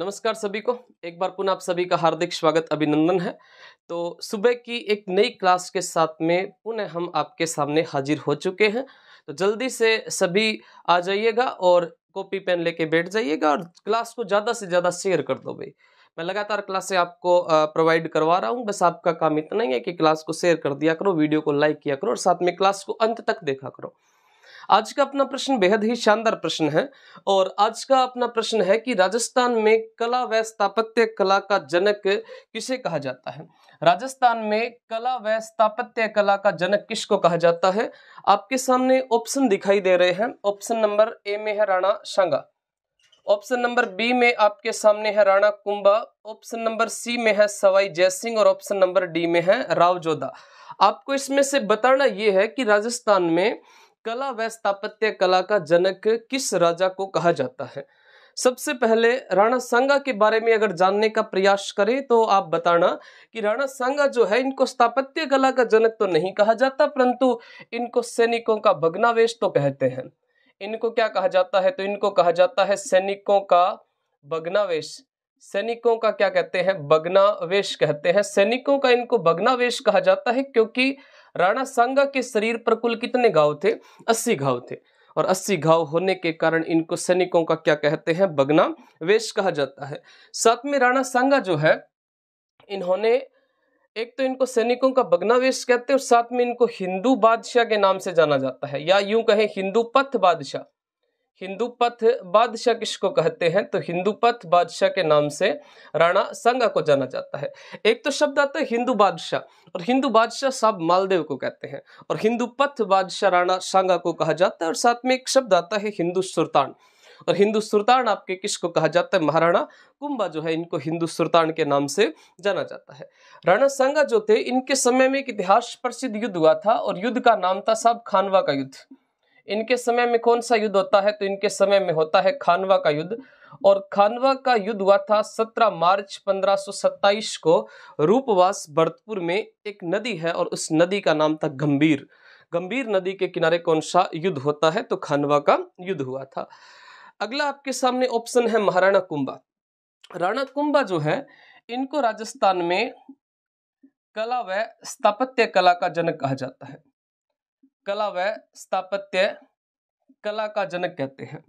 नमस्कार सभी को एक बार पुनः आप सभी का हार्दिक स्वागत अभिनंदन है तो सुबह की एक नई क्लास के साथ में पुनः हम आपके सामने हाजिर हो चुके हैं तो जल्दी से सभी आ जाइएगा और कॉपी पेन लेके बैठ जाइएगा और क्लास को ज़्यादा से ज़्यादा शेयर कर दो भाई मैं लगातार क्लासें आपको प्रोवाइड करवा रहा हूँ बस आपका काम इतना ही है कि क्लास को शेयर कर दिया करो वीडियो को लाइक किया करो और साथ में क्लास को अंत तक देखा करो आज का अपना प्रश्न बेहद ही शानदार प्रश्न है और आज का अपना प्रश्न है कि राजस्थान में कला व स्थापत्य कला का जनक किसे कहा जाता है राजस्थान में कला व स्थापत्य कला का जनक किसको कहा जाता है आपके सामने ऑप्शन दिखाई दे रहे हैं ऑप्शन नंबर ए में है Rana Sanga option number B में आपके सामने है Rana Kumbha option number C में है सवाई जयसिंह और ऑप्शन नंबर डी में है राव जोधा आपको इसमें से बताना यह है कि राजस्थान में कला व स्थापत्य कला का जनक किस राजा को कहा जाता है सबसे पहले राणा सांगा के बारे में अगर जानने का प्रयास करें तो आप बताना कि राणा सांगा जो है इनको स्थापत्य कला का जनक तो नहीं कहा जाता परंतु इनको सैनिकों का भगनावेश तो कहते हैं इनको क्या कहा जाता है तो इनको कहा जाता है सैनिकों का भगनावेश सैनिकों का क्या कहते हैं बगनावेश कहते हैं सैनिकों का इनको भग्नावेश कहा जाता है क्योंकि राणा सांगा के शरीर पर कुल कितने घाव थे अस्सी घाव थे और अस्सी घाव होने के कारण इनको सैनिकों का क्या कहते हैं बगना वेश कहा जाता है साथ में राणा सांगा जो है इन्होंने एक तो इनको सैनिकों का बगनावेश कहते हैं और साथ में इनको हिंदू बादशाह के नाम से जाना जाता है या यूं कहें हिंदू पथ बादशाह हिंदू पथ बादशाह किसको कहते हैं तो हिंदू पथ बादशाह के नाम से राणा संगा को जाना जाता है एक तो शब्द आता है हिंदू बादशाह और हिंदू बादशाह साहब मालदेव को कहते हैं और हिंदू पथ बादशाह राणा संगा को कहा जाता है और साथ में एक शब्द आता है हिंदू सुल्तान और हिंदू सुल्तान आपके किसको कहा जाता है महाराणा कुंभा जो है इनको हिंदू सुल्तान के नाम से जाना जाता है राणा संगा जो थे इनके समय में एक इतिहास प्रसिद्ध युद्ध हुआ था और युद्ध का नाम था साहब खानवा का युद्ध इनके समय में कौन सा युद्ध होता है तो इनके समय में होता है खानवा का युद्ध और खानवा का युद्ध हुआ था 17 मार्च 1527 को रूपवास भरतपुर में एक नदी है और उस नदी का नाम था गंभीर गंभीर नदी के किनारे कौन सा युद्ध होता है तो खानवा का युद्ध हुआ था अगला आपके सामने ऑप्शन है महाराणा कुंभा राणा कुंभा जो है इनको राजस्थान में कला व स्थापत्य कला का जनक कहा जाता है कला व स्थापत्य कला का जनक कहते हैं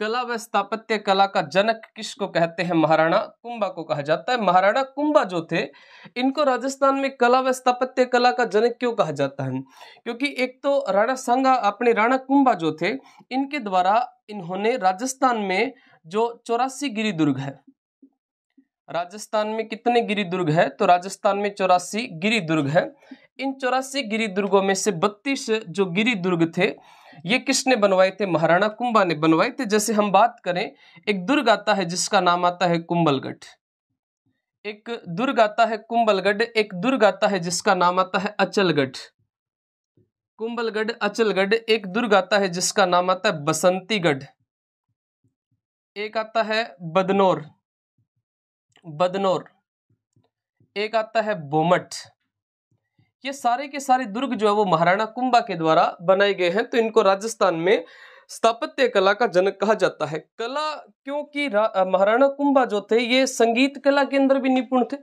कला व स्थापत्य कला का जनक किसको कहते हैं महाराणा कुंभा को कहा जाता है महाराणा कुंभा जो थे इनको राजस्थान में कला व स्थापत्य कला का जनक क्यों कहा जाता है क्योंकि एक तो राणा संगा अपने राणा कुंभा जो थे इनके द्वारा इन्होंने राजस्थान में जो चौरासी गिरी दुर्ग है राजस्थान में कितने गिरी दुर्ग है तो राजस्थान में चौरासी गिरी दुर्ग है इन चौरासी गिरी दुर्गों में से बत्तीस जो गिरी दुर्ग थे ये किसने बनवाए थे महाराणा कुंभा ने बनवाए थे जैसे हम बात करें एक दुर्ग आता है जिसका नाम आता है कुंभलगढ़ एक दुर्ग आता है कुंबलगढ़ एक दुर्ग आता है जिसका नाम आता है अचलगढ़ कुंबलगढ़ अचलगढ़ एक दुर्ग आता है जिसका नाम आता है बसंतीगढ़ एक आता है बदनौर बदनौर एक आता है बोमठ ये सारे के सारे दुर्ग जो है वो महाराणा कुंभा के द्वारा बनाए गए हैं तो इनको राजस्थान में स्थापत्य कला का जनक कहा जाता है कला क्योंकि महाराणा कुंभा जो थे ये संगीत कला के अंदर भी निपुण थे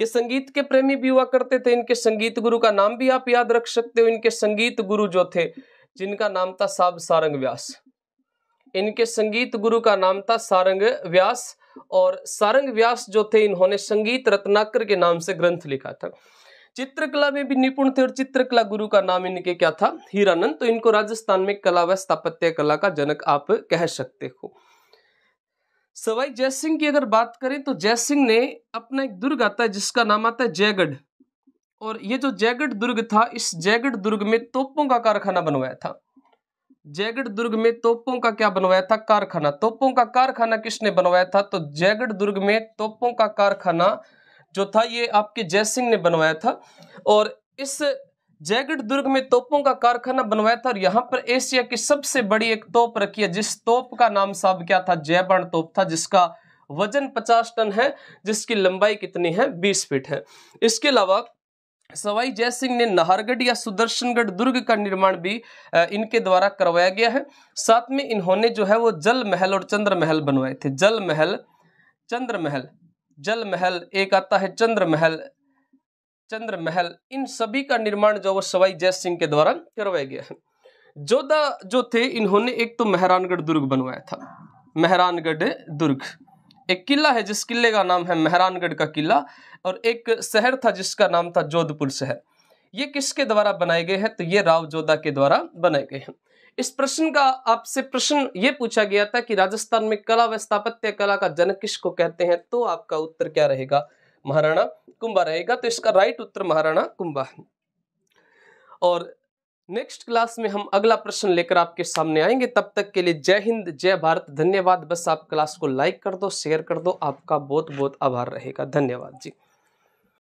ये संगीत के प्रेमी भी हुआ करते थे इनके संगीत गुरु का नाम भी आप याद रख सकते हो इनके संगीत गुरु जो थे जिनका नाम था साब सारंग व्यास इनके संगीत गुरु का नाम था सारंग व्यास और सारंग व्यास जो थे इन्होंने संगीत रत्नाकर के नाम से ग्रंथ लिखा था चित्रकला में भी निपुण थे और चित्रकला गुरु का नाम इनके क्या था हीरानंद तो इनको राजस्थान में कला व स्थापत्य कला का जनक आप कह सकते हो सवाई जयसिंह की अगर बात करें तो जयसिंह ने अपना एक दुर्ग आता है जिसका नाम आता है जयगढ़ और ये जो जयगढ़ दुर्ग था इस जयगढ़ दुर्ग में तोपों का कारखाना बनवाया था जयगढ़ दुर्ग में तोपों का क्या बनवाया था कारखाना तोपों का कारखाना किसने बनवाया था तो जयगढ़ दुर्ग में तोपों का कारखाना जो था ये आपके जय सिंह ने बनवाया था और इस जयगढ़ दुर्ग में तोपों का कारखाना बनवाया था और यहाँ पर एशिया की सबसे बड़ी एक तोप रखी है जिस तोप का नाम साहब क्या था जयबाण तोप था जिसका वजन 50 टन है जिसकी लंबाई कितनी है 20 फीट है इसके अलावा सवाई जय सिंह ने नाहरगढ़ या सुदर्शनगढ़ दुर्ग का निर्माण भी इनके द्वारा करवाया गया है साथ में इन्होंने जो है वो जल महल और चंद्र महल बनवाए थे जल महल चंद्र महल जल महल एक आता है चंद्र महल चंद्र महल इन सभी का निर्माण जो वो सवाई जय सिंह के द्वारा करवाया गया है जोधा जो थे इन्होंने एक तो मेहरानगढ़ दुर्ग बनवाया था मेहरानगढ़ दुर्ग एक किला है जिस किले का नाम है मेहरानगढ़ का किला और एक शहर था जिसका नाम था जोधपुर शहर ये किसके द्वारा बनाए गए हैं तो ये राव जोधा के द्वारा बनाए गए हैं इस प्रश्न का आपसे प्रश्न ये पूछा गया था कि राजस्थान में कला व स्थापत्य कला का जनक किसको कहते हैं तो आपका उत्तर क्या रहेगा महाराणा कुंभा रहेगा तो इसका राइट उत्तर महाराणा कुंभा और नेक्स्ट क्लास में हम अगला प्रश्न लेकर आपके सामने आएंगे तब तक के लिए जय हिंद जय भारत धन्यवाद बस आप क्लास को लाइक कर दो शेयर कर दो आपका बहुत बहुत आभार रहेगा धन्यवाद जी